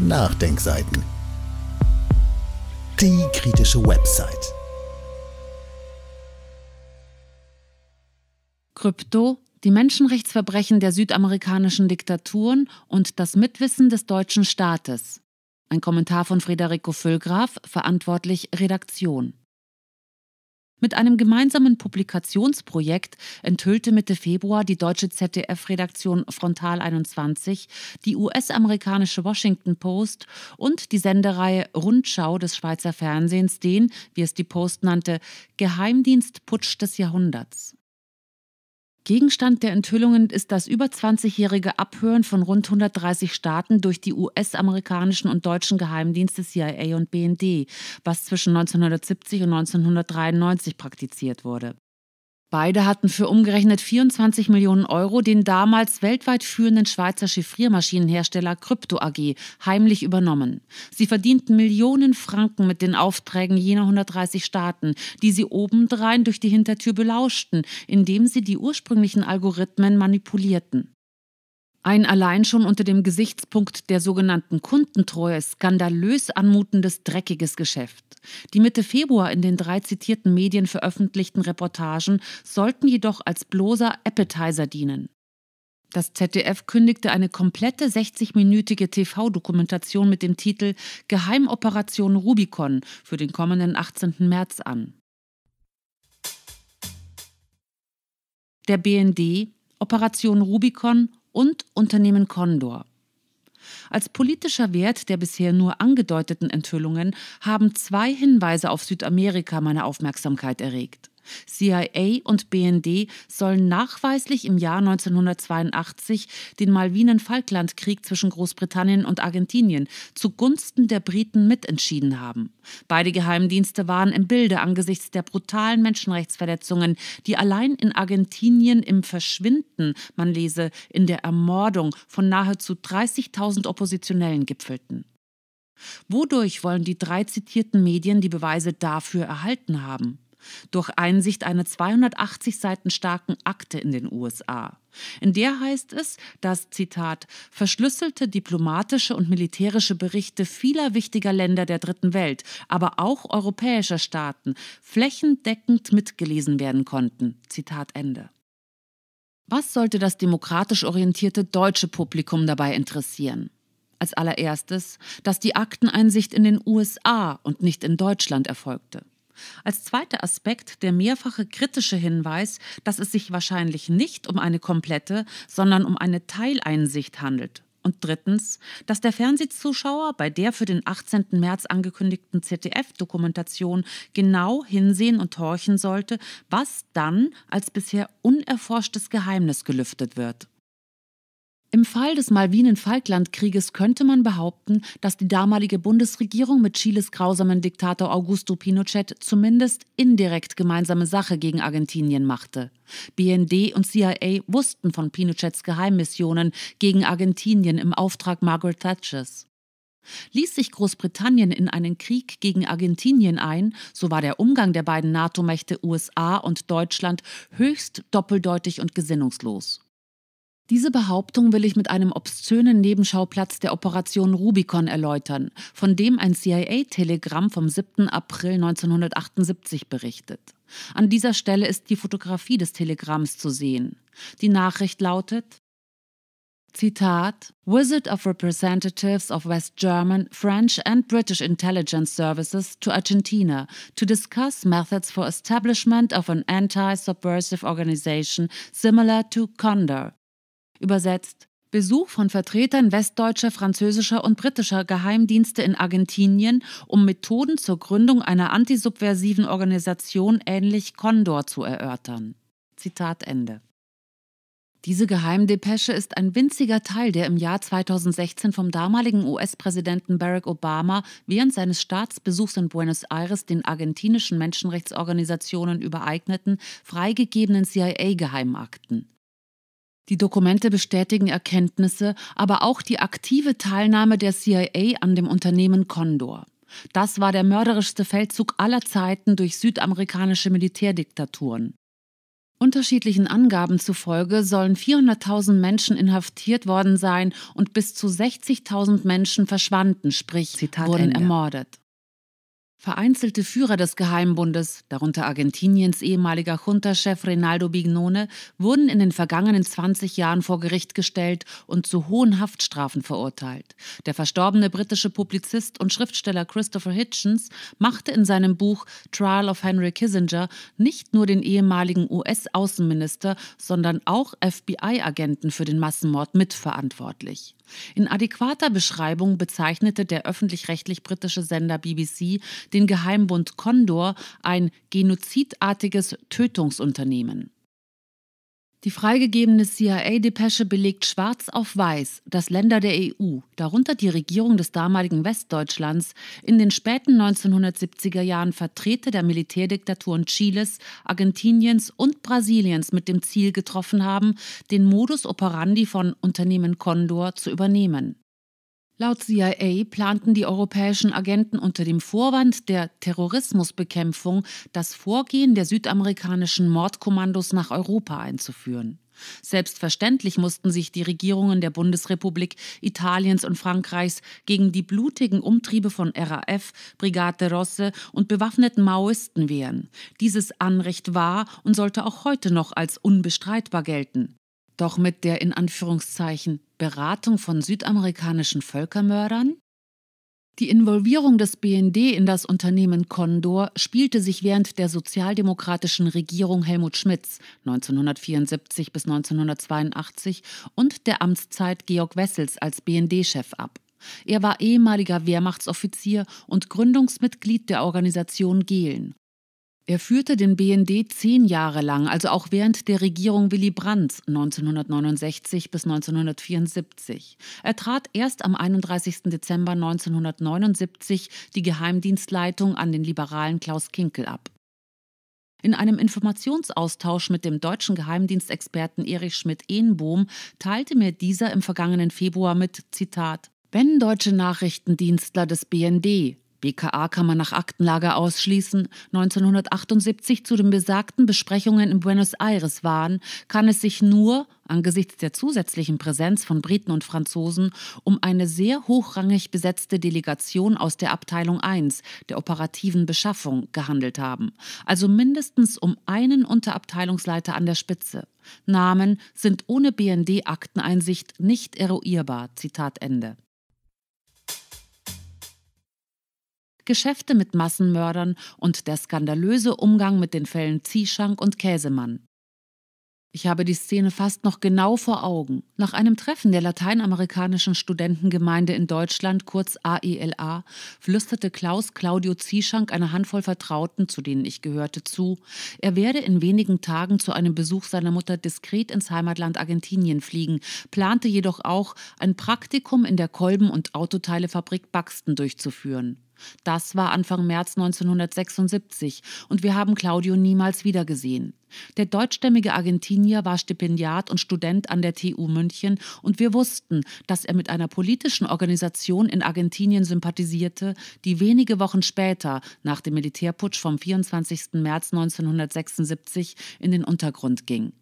Nachdenkseiten. Die kritische Website. Krypto, die Menschenrechtsverbrechen der südamerikanischen Diktaturen und das Mitwissen des deutschen Staates. Ein Kommentar von Federico Füllgraf, verantwortlich Redaktion. Mit einem gemeinsamen Publikationsprojekt enthüllte Mitte Februar die deutsche ZDF-Redaktion Frontal 21, die US-amerikanische Washington Post und die Sendereihe Rundschau des Schweizer Fernsehens den, wie es die Post nannte, Geheimdienstputsch des Jahrhunderts. Gegenstand der Enthüllungen ist das über 20-jährige Abhören von rund 130 Staaten durch die US-amerikanischen und deutschen Geheimdienste CIA und BND, was zwischen 1970 und 1993 praktiziert wurde Beide hatten für umgerechnet 24 Millionen Euro den damals weltweit führenden Schweizer Chiffriermaschinenhersteller Krypto AG heimlich übernommen. Sie verdienten Millionen Franken mit den Aufträgen jener 130 Staaten, die sie obendrein durch die Hintertür belauschten, indem sie die ursprünglichen Algorithmen manipulierten. Ein allein schon unter dem Gesichtspunkt der sogenannten Kundentreue skandalös anmutendes, dreckiges Geschäft. Die Mitte Februar in den drei zitierten Medien veröffentlichten Reportagen sollten jedoch als bloßer Appetizer dienen. Das ZDF kündigte eine komplette 60-minütige TV-Dokumentation mit dem Titel Geheimoperation Rubicon für den kommenden 18. März an. Der BND Operation Rubicon und Unternehmen Condor. Als politischer Wert der bisher nur angedeuteten Enthüllungen haben zwei Hinweise auf Südamerika meine Aufmerksamkeit erregt. CIA und BND sollen nachweislich im Jahr 1982 den malvinen falkland krieg zwischen Großbritannien und Argentinien zugunsten der Briten mitentschieden haben. Beide Geheimdienste waren im Bilde angesichts der brutalen Menschenrechtsverletzungen, die allein in Argentinien im Verschwinden, man lese, in der Ermordung von nahezu 30.000 Oppositionellen gipfelten. Wodurch wollen die drei zitierten Medien die Beweise dafür erhalten haben? durch Einsicht einer 280 Seiten starken Akte in den USA. In der heißt es, dass, Zitat, verschlüsselte diplomatische und militärische Berichte vieler wichtiger Länder der Dritten Welt, aber auch europäischer Staaten, flächendeckend mitgelesen werden konnten. Zitat Ende. Was sollte das demokratisch orientierte deutsche Publikum dabei interessieren? Als allererstes, dass die Akteneinsicht in den USA und nicht in Deutschland erfolgte. Als zweiter Aspekt der mehrfache kritische Hinweis, dass es sich wahrscheinlich nicht um eine komplette, sondern um eine Teileinsicht handelt. Und drittens, dass der Fernsehzuschauer bei der für den 18. März angekündigten ZDF-Dokumentation genau hinsehen und horchen sollte, was dann als bisher unerforschtes Geheimnis gelüftet wird. Im Fall des malvinen falkland krieges könnte man behaupten, dass die damalige Bundesregierung mit Chiles grausamen Diktator Augusto Pinochet zumindest indirekt gemeinsame Sache gegen Argentinien machte. BND und CIA wussten von Pinochets Geheimmissionen gegen Argentinien im Auftrag Margaret Thatchers. Ließ sich Großbritannien in einen Krieg gegen Argentinien ein, so war der Umgang der beiden NATO-Mächte USA und Deutschland höchst doppeldeutig und gesinnungslos. Diese Behauptung will ich mit einem obszönen Nebenschauplatz der Operation Rubicon erläutern, von dem ein CIA-Telegramm vom 7. April 1978 berichtet. An dieser Stelle ist die Fotografie des Telegramms zu sehen. Die Nachricht lautet Zitat Visit of representatives of West German, French and British intelligence services to Argentina to discuss methods for establishment of an anti-subversive organization similar to Condor übersetzt. Besuch von Vertretern westdeutscher, französischer und britischer Geheimdienste in Argentinien, um Methoden zur Gründung einer antisubversiven Organisation ähnlich Condor zu erörtern. Zitat Ende. Diese Geheimdepesche ist ein winziger Teil der im Jahr 2016 vom damaligen US-Präsidenten Barack Obama während seines Staatsbesuchs in Buenos Aires den argentinischen Menschenrechtsorganisationen übereigneten, freigegebenen CIA-Geheimakten. Die Dokumente bestätigen Erkenntnisse, aber auch die aktive Teilnahme der CIA an dem Unternehmen Condor. Das war der mörderischste Feldzug aller Zeiten durch südamerikanische Militärdiktaturen. Unterschiedlichen Angaben zufolge sollen 400.000 Menschen inhaftiert worden sein und bis zu 60.000 Menschen verschwanden, sprich Zitat wurden Ende. ermordet. Vereinzelte Führer des Geheimbundes, darunter Argentiniens ehemaliger Junta-Chef Reinaldo Bignone, wurden in den vergangenen 20 Jahren vor Gericht gestellt und zu hohen Haftstrafen verurteilt. Der verstorbene britische Publizist und Schriftsteller Christopher Hitchens machte in seinem Buch Trial of Henry Kissinger nicht nur den ehemaligen US-Außenminister, sondern auch FBI-Agenten für den Massenmord mitverantwortlich. In adäquater Beschreibung bezeichnete der öffentlich-rechtlich britische Sender BBC den Geheimbund Condor, ein genozidartiges Tötungsunternehmen. Die freigegebene CIA-Depesche belegt schwarz auf weiß, dass Länder der EU, darunter die Regierung des damaligen Westdeutschlands, in den späten 1970er Jahren Vertreter der Militärdiktaturen Chiles, Argentiniens und Brasiliens mit dem Ziel getroffen haben, den Modus operandi von Unternehmen Condor zu übernehmen. Laut CIA planten die europäischen Agenten unter dem Vorwand der Terrorismusbekämpfung das Vorgehen der südamerikanischen Mordkommandos nach Europa einzuführen. Selbstverständlich mussten sich die Regierungen der Bundesrepublik, Italiens und Frankreichs gegen die blutigen Umtriebe von RAF, Brigade Rosse und bewaffneten Maoisten wehren. Dieses Anrecht war und sollte auch heute noch als unbestreitbar gelten. Doch mit der in Anführungszeichen Beratung von südamerikanischen Völkermördern? Die Involvierung des BND in das Unternehmen Condor spielte sich während der sozialdemokratischen Regierung Helmut Schmidts 1974 bis 1982 und der Amtszeit Georg Wessels als BND-Chef ab. Er war ehemaliger Wehrmachtsoffizier und Gründungsmitglied der Organisation Gehlen er führte den BND zehn Jahre lang, also auch während der Regierung Willy Brandt 1969 bis 1974. Er trat erst am 31. Dezember 1979 die Geheimdienstleitung an den liberalen Klaus Kinkel ab. In einem Informationsaustausch mit dem deutschen Geheimdienstexperten Erich Schmidt-Ehnbohm teilte mir dieser im vergangenen Februar mit: Zitat, wenn deutsche Nachrichtendienstler des BND BKA kann man nach Aktenlage ausschließen, 1978 zu den besagten Besprechungen in Buenos Aires waren, kann es sich nur, angesichts der zusätzlichen Präsenz von Briten und Franzosen, um eine sehr hochrangig besetzte Delegation aus der Abteilung 1 der operativen Beschaffung gehandelt haben, also mindestens um einen Unterabteilungsleiter an der Spitze. Namen sind ohne BND-Akteneinsicht nicht eruierbar. Zitat Ende. Geschäfte mit Massenmördern und der skandalöse Umgang mit den Fällen Zieschank und Käsemann. Ich habe die Szene fast noch genau vor Augen. Nach einem Treffen der lateinamerikanischen Studentengemeinde in Deutschland, kurz AELA, e flüsterte Klaus Claudio Zieschank einer Handvoll Vertrauten, zu denen ich gehörte, zu, er werde in wenigen Tagen zu einem Besuch seiner Mutter diskret ins Heimatland Argentinien fliegen, plante jedoch auch, ein Praktikum in der Kolben- und Autoteilefabrik Buxton durchzuführen. Das war Anfang März 1976 und wir haben Claudio niemals wiedergesehen. Der deutschstämmige Argentinier war Stipendiat und Student an der TU München und wir wussten, dass er mit einer politischen Organisation in Argentinien sympathisierte, die wenige Wochen später, nach dem Militärputsch vom 24. März 1976, in den Untergrund ging.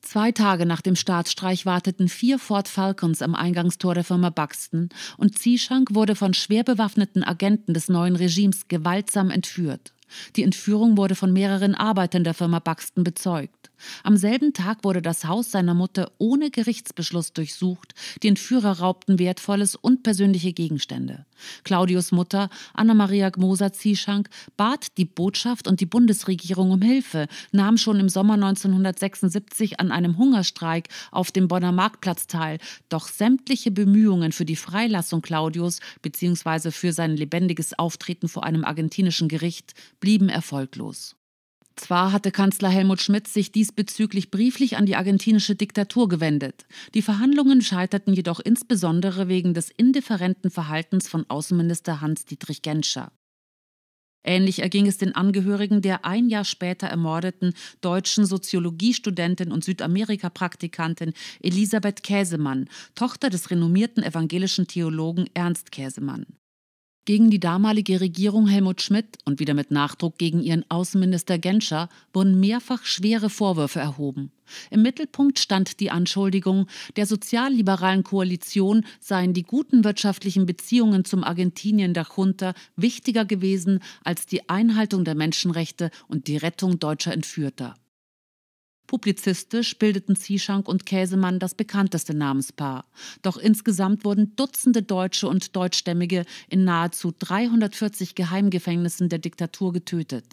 Zwei Tage nach dem Staatsstreich warteten vier Ford Falcons am Eingangstor der Firma Buxton und Zischank wurde von schwer bewaffneten Agenten des neuen Regimes gewaltsam entführt. Die Entführung wurde von mehreren Arbeitern der Firma Buxton bezeugt. Am selben Tag wurde das Haus seiner Mutter ohne Gerichtsbeschluss durchsucht. Die Entführer raubten Wertvolles und persönliche Gegenstände. Claudius Mutter, Anna-Maria Gmoser zieschank bat die Botschaft und die Bundesregierung um Hilfe, nahm schon im Sommer 1976 an einem Hungerstreik auf dem Bonner Marktplatz teil. Doch sämtliche Bemühungen für die Freilassung Claudius bzw. für sein lebendiges Auftreten vor einem argentinischen Gericht blieben erfolglos. Zwar hatte Kanzler Helmut Schmidt sich diesbezüglich brieflich an die argentinische Diktatur gewendet. Die Verhandlungen scheiterten jedoch insbesondere wegen des indifferenten Verhaltens von Außenminister Hans-Dietrich Genscher. Ähnlich erging es den Angehörigen der ein Jahr später ermordeten deutschen Soziologiestudentin und Südamerika-Praktikantin Elisabeth Käsemann, Tochter des renommierten evangelischen Theologen Ernst Käsemann. Gegen die damalige Regierung Helmut Schmidt und wieder mit Nachdruck gegen ihren Außenminister Genscher wurden mehrfach schwere Vorwürfe erhoben. Im Mittelpunkt stand die Anschuldigung, der sozialliberalen Koalition seien die guten wirtschaftlichen Beziehungen zum Argentinien der Junta wichtiger gewesen als die Einhaltung der Menschenrechte und die Rettung deutscher Entführter. Publizistisch bildeten Zieschank und Käsemann das bekannteste Namenspaar. Doch insgesamt wurden Dutzende Deutsche und Deutschstämmige in nahezu 340 Geheimgefängnissen der Diktatur getötet.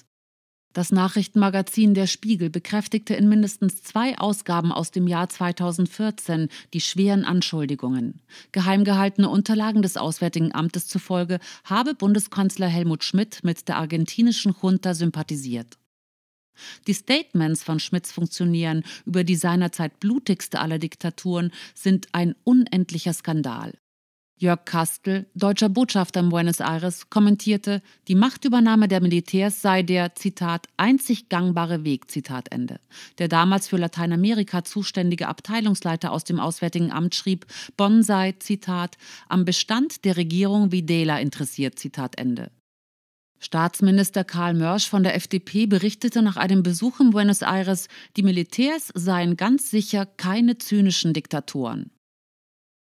Das Nachrichtenmagazin Der Spiegel bekräftigte in mindestens zwei Ausgaben aus dem Jahr 2014 die schweren Anschuldigungen. Geheimgehaltene Unterlagen des Auswärtigen Amtes zufolge habe Bundeskanzler Helmut Schmidt mit der argentinischen Junta sympathisiert. Die Statements von Schmitz funktionieren über die seinerzeit blutigste aller Diktaturen sind ein unendlicher Skandal. Jörg Kastel, deutscher Botschafter in Buenos Aires, kommentierte, die Machtübernahme der Militärs sei der, Zitat, einzig gangbare Weg, Zitat Ende. Der damals für Lateinamerika zuständige Abteilungsleiter aus dem Auswärtigen Amt schrieb, Bonn sei, Zitat, am Bestand der Regierung Videla interessiert, Zitat Ende. Staatsminister Karl Mörsch von der FDP berichtete nach einem Besuch in Buenos Aires, die Militärs seien ganz sicher keine zynischen Diktatoren.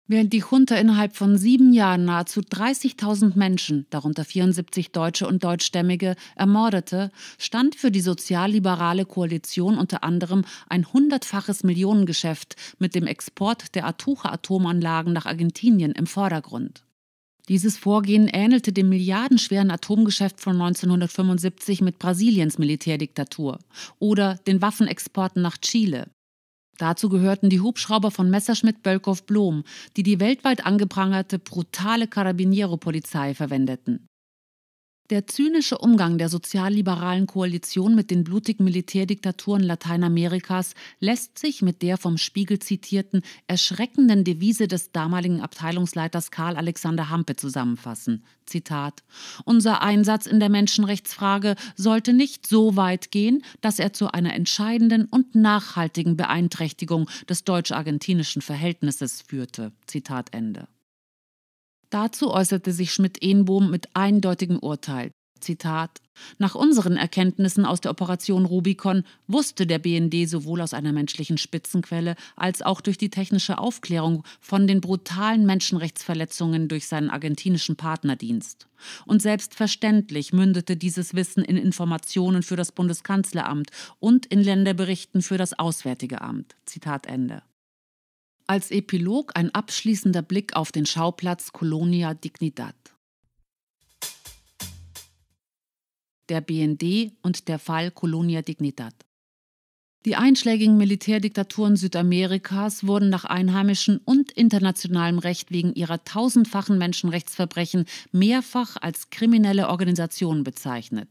Während die Junta innerhalb von sieben Jahren nahezu 30.000 Menschen, darunter 74 Deutsche und Deutschstämmige, ermordete, stand für die sozialliberale Koalition unter anderem ein hundertfaches Millionengeschäft mit dem Export der atuche atomanlagen nach Argentinien im Vordergrund. Dieses Vorgehen ähnelte dem milliardenschweren Atomgeschäft von 1975 mit Brasiliens Militärdiktatur oder den Waffenexporten nach Chile. Dazu gehörten die Hubschrauber von Messerschmitt Bölkow Blom, die die weltweit angeprangerte brutale Carabiniero-Polizei verwendeten. Der zynische Umgang der sozialliberalen Koalition mit den blutigen Militärdiktaturen Lateinamerikas lässt sich mit der vom Spiegel zitierten erschreckenden Devise des damaligen Abteilungsleiters Karl Alexander Hampe zusammenfassen. Zitat: Unser Einsatz in der Menschenrechtsfrage sollte nicht so weit gehen, dass er zu einer entscheidenden und nachhaltigen Beeinträchtigung des deutsch-argentinischen Verhältnisses führte. Zitat Ende. Dazu äußerte sich Schmidt-Ehnbohm mit eindeutigem Urteil. Zitat Nach unseren Erkenntnissen aus der Operation Rubicon wusste der BND sowohl aus einer menschlichen Spitzenquelle als auch durch die technische Aufklärung von den brutalen Menschenrechtsverletzungen durch seinen argentinischen Partnerdienst. Und selbstverständlich mündete dieses Wissen in Informationen für das Bundeskanzleramt und in Länderberichten für das Auswärtige Amt. Zitat Ende. Als Epilog ein abschließender Blick auf den Schauplatz Colonia Dignidad. Der BND und der Fall Colonia Dignidad. Die einschlägigen Militärdiktaturen Südamerikas wurden nach einheimischem und internationalem Recht wegen ihrer tausendfachen Menschenrechtsverbrechen mehrfach als kriminelle Organisationen bezeichnet.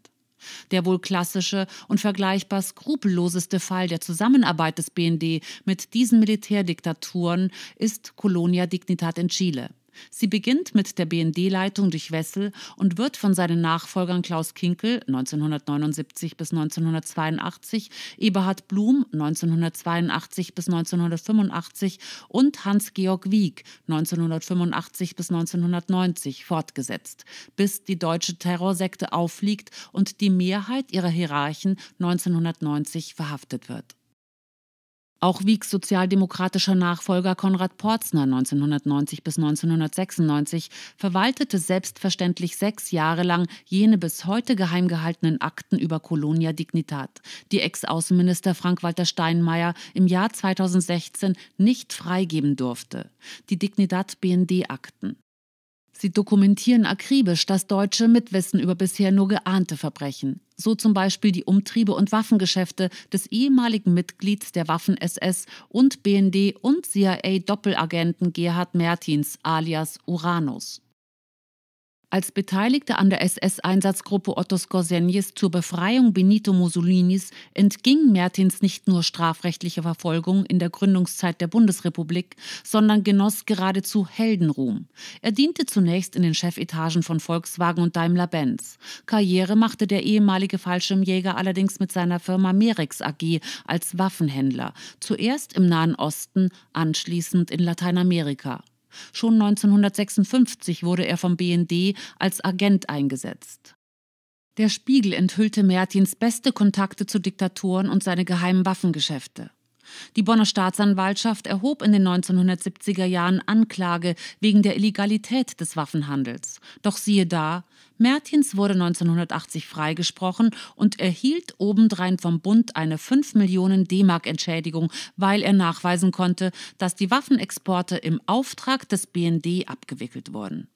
Der wohl klassische und vergleichbar skrupelloseste Fall der Zusammenarbeit des BND mit diesen Militärdiktaturen ist Colonia Dignitat in Chile. Sie beginnt mit der BND-Leitung durch Wessel und wird von seinen Nachfolgern Klaus Kinkel 1979 bis 1982, Eberhard Blum 1982 bis 1985 und Hans-Georg Wieg 1985 bis 1990 fortgesetzt, bis die deutsche Terrorsekte auffliegt und die Mehrheit ihrer Hierarchen 1990 verhaftet wird. Auch Wiegs sozialdemokratischer Nachfolger Konrad Porzner 1990 bis 1996 verwaltete selbstverständlich sechs Jahre lang jene bis heute geheim gehaltenen Akten über Colonia Dignitat, die Ex-Außenminister Frank-Walter Steinmeier im Jahr 2016 nicht freigeben durfte, die Dignitat BND-Akten. Sie dokumentieren akribisch, das Deutsche mitwissen über bisher nur geahnte Verbrechen. So zum Beispiel die Umtriebe und Waffengeschäfte des ehemaligen Mitglieds der Waffen-SS und BND und CIA-Doppelagenten Gerhard Mertins alias Uranus. Als Beteiligter an der SS-Einsatzgruppe Otto Gorsenjes zur Befreiung Benito Mussolinis entging Mertins nicht nur strafrechtliche Verfolgung in der Gründungszeit der Bundesrepublik, sondern genoss geradezu Heldenruhm. Er diente zunächst in den Chefetagen von Volkswagen und Daimler-Benz. Karriere machte der ehemalige Fallschirmjäger allerdings mit seiner Firma Merex AG als Waffenhändler, zuerst im Nahen Osten, anschließend in Lateinamerika. Schon 1956 wurde er vom BND als Agent eingesetzt. Der Spiegel enthüllte Mertins beste Kontakte zu Diktatoren und seine geheimen Waffengeschäfte. Die Bonner Staatsanwaltschaft erhob in den 1970er Jahren Anklage wegen der Illegalität des Waffenhandels. Doch siehe da, Mertins wurde 1980 freigesprochen und erhielt obendrein vom Bund eine 5 Millionen D-Mark Entschädigung, weil er nachweisen konnte, dass die Waffenexporte im Auftrag des BND abgewickelt wurden.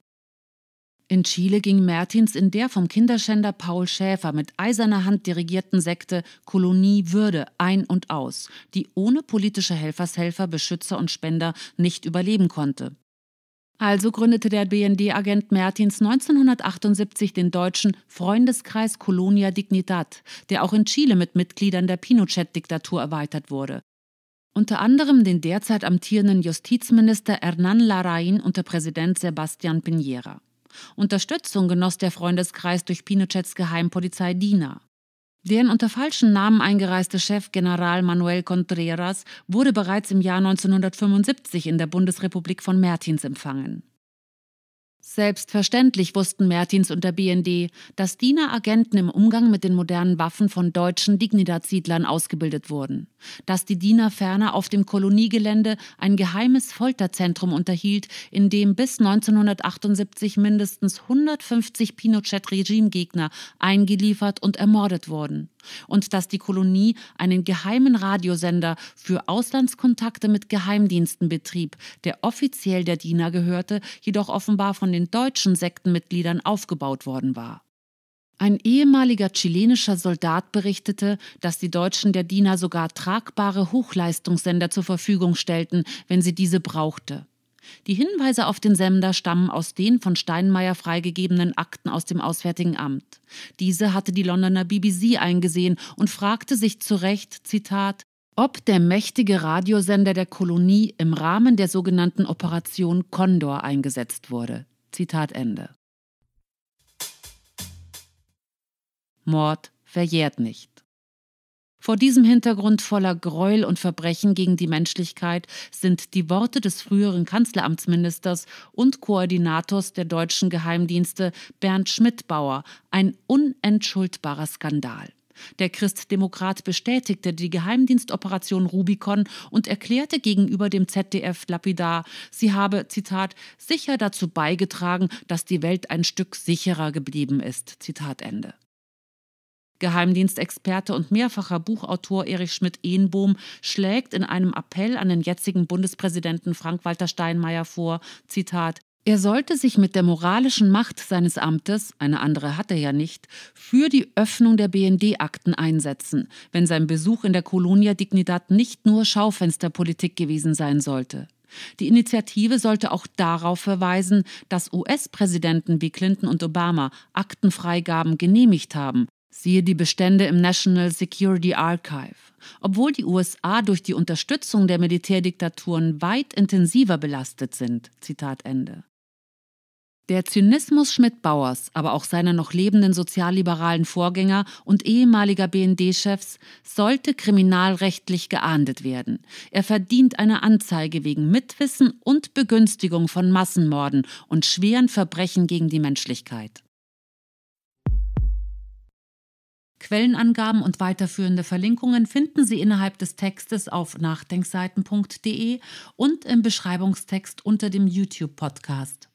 In Chile ging Mertins in der vom Kinderschänder Paul Schäfer mit eiserner Hand dirigierten Sekte Kolonie Würde ein und aus, die ohne politische Helfershelfer, Beschützer und Spender nicht überleben konnte. Also gründete der BND-Agent Mertins 1978 den deutschen Freundeskreis Colonia Dignidad, der auch in Chile mit Mitgliedern der Pinochet-Diktatur erweitert wurde. Unter anderem den derzeit amtierenden Justizminister Hernán Larraín unter Präsident Sebastián Piñera. Unterstützung genoss der Freundeskreis durch Pinochets Geheimpolizei DINA. Der unter falschen Namen eingereiste Chef General Manuel Contreras wurde bereits im Jahr 1975 in der Bundesrepublik von Mertins empfangen. Selbstverständlich wussten Mertins und der BND, dass Diener Agenten im Umgang mit den modernen Waffen von deutschen Dignidad-Siedlern ausgebildet wurden, dass die Diener ferner auf dem Koloniegelände ein geheimes Folterzentrum unterhielt, in dem bis 1978 mindestens 150 Pinochet-Regimegegner eingeliefert und ermordet wurden und dass die Kolonie einen geheimen Radiosender für Auslandskontakte mit Geheimdiensten betrieb, der offiziell der Diener gehörte, jedoch offenbar von von den deutschen Sektenmitgliedern aufgebaut worden war. Ein ehemaliger chilenischer Soldat berichtete, dass die Deutschen der DINA sogar tragbare Hochleistungssender zur Verfügung stellten, wenn sie diese brauchte. Die Hinweise auf den Sender stammen aus den von Steinmeier freigegebenen Akten aus dem Auswärtigen Amt. Diese hatte die Londoner BBC eingesehen und fragte sich zu Recht, Zitat, ob der mächtige Radiosender der Kolonie im Rahmen der sogenannten Operation Condor eingesetzt wurde. Zitat Ende. Mord verjährt nicht. Vor diesem Hintergrund voller Gräuel und Verbrechen gegen die Menschlichkeit sind die Worte des früheren Kanzleramtsministers und Koordinators der deutschen Geheimdienste Bernd Schmidtbauer ein unentschuldbarer Skandal. Der Christdemokrat bestätigte die Geheimdienstoperation Rubicon und erklärte gegenüber dem ZDF lapidar, sie habe, Zitat, sicher dazu beigetragen, dass die Welt ein Stück sicherer geblieben ist. Zitat Ende. Geheimdienstexperte und mehrfacher Buchautor Erich Schmidt-Ehnbohm schlägt in einem Appell an den jetzigen Bundespräsidenten Frank-Walter Steinmeier vor, Zitat, er sollte sich mit der moralischen Macht seines Amtes, eine andere hat er ja nicht, für die Öffnung der BND-Akten einsetzen, wenn sein Besuch in der Colonia Dignidad nicht nur Schaufensterpolitik gewesen sein sollte. Die Initiative sollte auch darauf verweisen, dass US-Präsidenten wie Clinton und Obama Aktenfreigaben genehmigt haben. Siehe die Bestände im National Security Archive obwohl die USA durch die Unterstützung der Militärdiktaturen weit intensiver belastet sind. Zitat Ende. Der Zynismus Schmidt-Bauers, aber auch seiner noch lebenden sozialliberalen Vorgänger und ehemaliger BND-Chefs sollte kriminalrechtlich geahndet werden. Er verdient eine Anzeige wegen Mitwissen und Begünstigung von Massenmorden und schweren Verbrechen gegen die Menschlichkeit. Quellenangaben und weiterführende Verlinkungen finden Sie innerhalb des Textes auf nachdenkseiten.de und im Beschreibungstext unter dem YouTube-Podcast.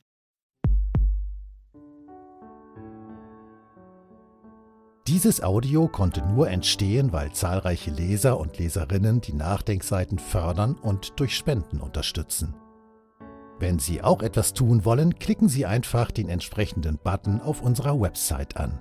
Dieses Audio konnte nur entstehen, weil zahlreiche Leser und Leserinnen die Nachdenkseiten fördern und durch Spenden unterstützen. Wenn Sie auch etwas tun wollen, klicken Sie einfach den entsprechenden Button auf unserer Website an.